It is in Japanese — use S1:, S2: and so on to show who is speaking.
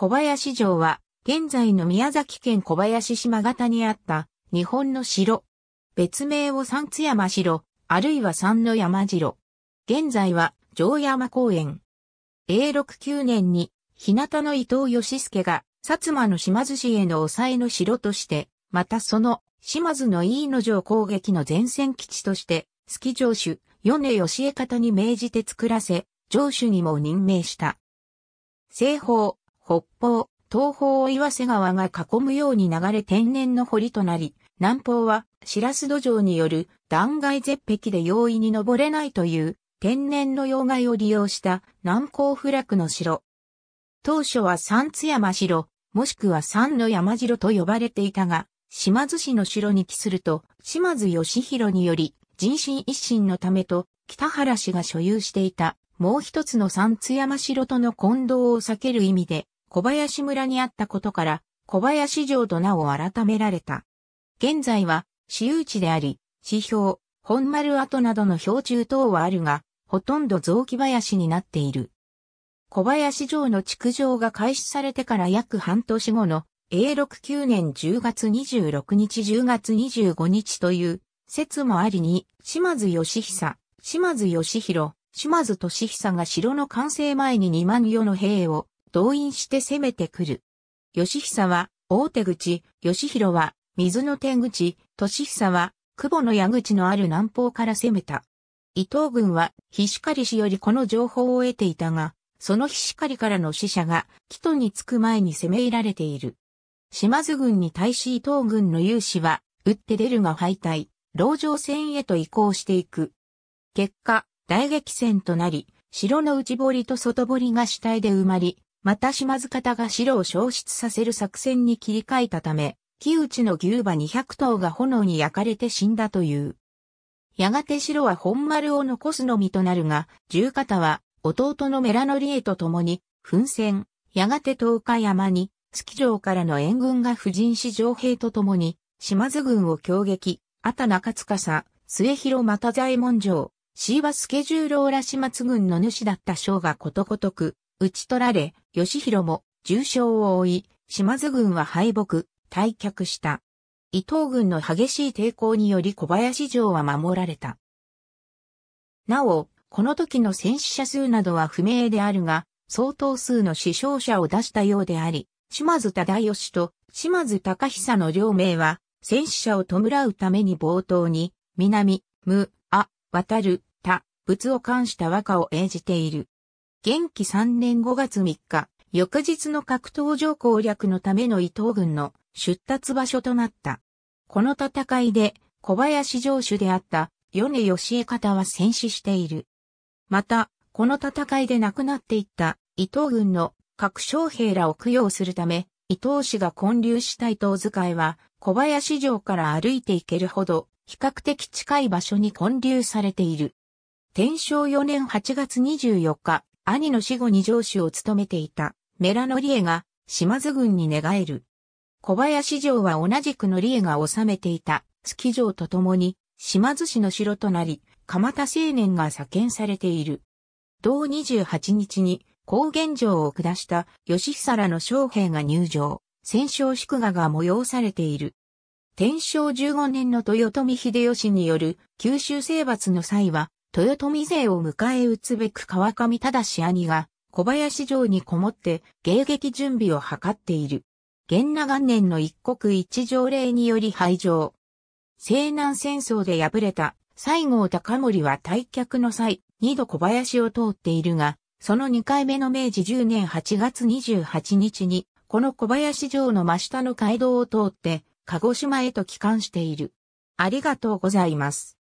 S1: 小林城は、現在の宮崎県小林島型にあった日本の城。別名を三津山城、あるいは三の山城。現在は城山公園。永禄9年に、日向の伊藤義助が、薩摩の島津市への抑えの城として、またその、島津の飯野城攻撃の前線基地として、月城主、米義江方に命じて作らせ、城主にも任命した。西方、北方、東方を岩瀬川が囲むように流れ天然の堀となり、南方は白洲土壌による断崖絶壁で容易に登れないという天然の要害を利用した南高不落の城。当初は三津山城、もしくは三の山城と呼ばれていたが、島津市の城に帰すると、島津義弘により、人心一心のためと、北原氏が所有していた、もう一つの三津山城との混同を避ける意味で、小林村にあったことから、小林城と名を改められた。現在は、私有地であり、指標、本丸跡などの標柱等はあるが、ほとんど雑木林になっている。小林城の築城が開始されてから約半年後の、A69 年10月26日10月25日という説もありに、島津義久、島津義弘、島津俊久が城の完成前に2万余の兵を動員して攻めてくる。義久は、大手口、義弘は、水の天口、利久は、久保の矢口のある南方から攻めた。伊藤軍は、菱狩氏よりこの情報を得ていたが、その菱狩からの死者が、木戸に着く前に攻め入られている。島津軍に対し伊藤軍の勇士は、打って出るが敗退、牢城戦へと移行していく。結果、大激戦となり、城の内堀と外堀が死体で埋まり、また島津方が城を消失させる作戦に切り替えたため、木内の牛馬200頭が炎に焼かれて死んだという。やがて城は本丸を残すのみとなるが、十方は弟のメラノリエと共に、奮戦、やがて東海山に、月城からの援軍が婦人史上兵と共に、島津軍を強撃、あた中司、末広又左衛門城、椎葉スケジューロー島津軍の主だった将がことごとく、打ち取られ、義弘も重傷を負い、島津軍は敗北、退却した。伊藤軍の激しい抵抗により小林城は守られた。なお、この時の戦死者数などは不明であるが、相当数の死傷者を出したようであり、島津忠義と島津隆久の両名は、戦死者を弔うために冒頭に、南、無、あ、渡る、た、仏を冠した和歌を演じている。元気3年5月3日、翌日の格闘場攻略のための伊藤軍の出立場所となった。この戦いで小林城主であった米義江方は戦死している。また、この戦いで亡くなっていった伊藤軍の各将兵らを供養するため、伊藤氏が建立した伊藤遣いは小林城から歩いて行けるほど比較的近い場所に建立されている。天正4年8月24日、兄の死後に上司を務めていたメラノリエが島津軍に寝返る。小林城は同じくのリエが治めていた月城と共に島津市の城となり、鎌田青年が左遷されている。同28日に高原城を下した吉久の将兵が入城、戦勝祝賀が催されている。天正15年の豊臣秀吉による九州征伐の際は、豊臣勢を迎え撃つべく川上忠兄が小林城にこもって迎撃準備を図っている。源那元年の一国一条令により廃城。西南戦争で敗れた西郷隆盛は退却の際、二度小林を通っているが、その二回目の明治十年8月28日に、この小林城の真下の街道を通って、鹿児島へと帰還している。ありがとうございます。